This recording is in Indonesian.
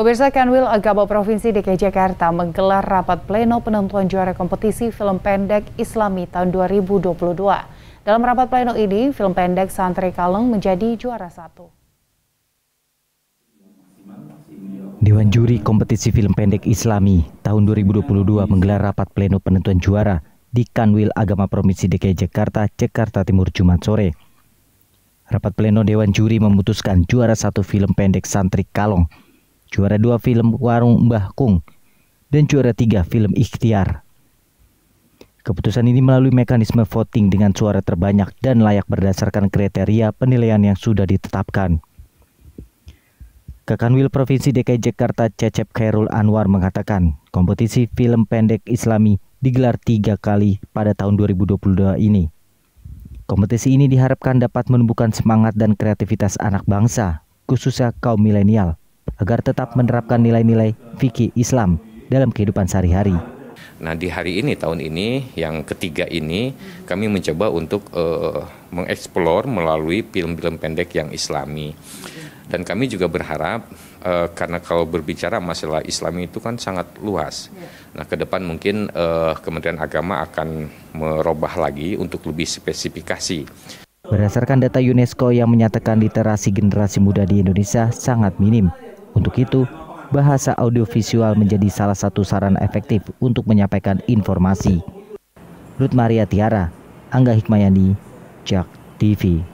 Pemirsa Kanwil Agama Provinsi DKI Jakarta menggelar rapat pleno penentuan juara kompetisi film pendek Islami tahun 2022. Dalam rapat pleno ini, film pendek Santri Kaleng menjadi juara satu. Dewan Juri Kompetisi Film Pendek Islami tahun 2022 menggelar rapat pleno penentuan juara di Kanwil Agama Provinsi DKI Jakarta, Jakarta Timur Jumat sore. Rapat pleno Dewan Juri memutuskan juara satu film pendek Santri Kalong juara dua film Warung Mbah Kung, dan juara tiga film Ikhtiar. Keputusan ini melalui mekanisme voting dengan suara terbanyak dan layak berdasarkan kriteria penilaian yang sudah ditetapkan. Kekanwil Provinsi DKI Jakarta Cecep Khairul Anwar mengatakan, kompetisi film pendek Islami digelar tiga kali pada tahun 2022 ini. Kompetisi ini diharapkan dapat menumbuhkan semangat dan kreativitas anak bangsa, khususnya kaum milenial, agar tetap menerapkan nilai-nilai fikih Islam dalam kehidupan sehari-hari. Nah, di hari ini tahun ini yang ketiga ini kami mencoba untuk uh, mengeksplor melalui film-film pendek yang Islami. Dan kami juga berharap uh, karena kalau berbicara masalah Islami itu kan sangat luas. Nah, ke depan mungkin uh, Kementerian Agama akan merubah lagi untuk lebih spesifikasi. Berdasarkan data UNESCO yang menyatakan literasi generasi muda di Indonesia sangat minim, untuk itu, bahasa audiovisual menjadi salah satu saran efektif untuk menyampaikan informasi. Ruth Maria Tiara, Angga Hikmayani, Jak TV.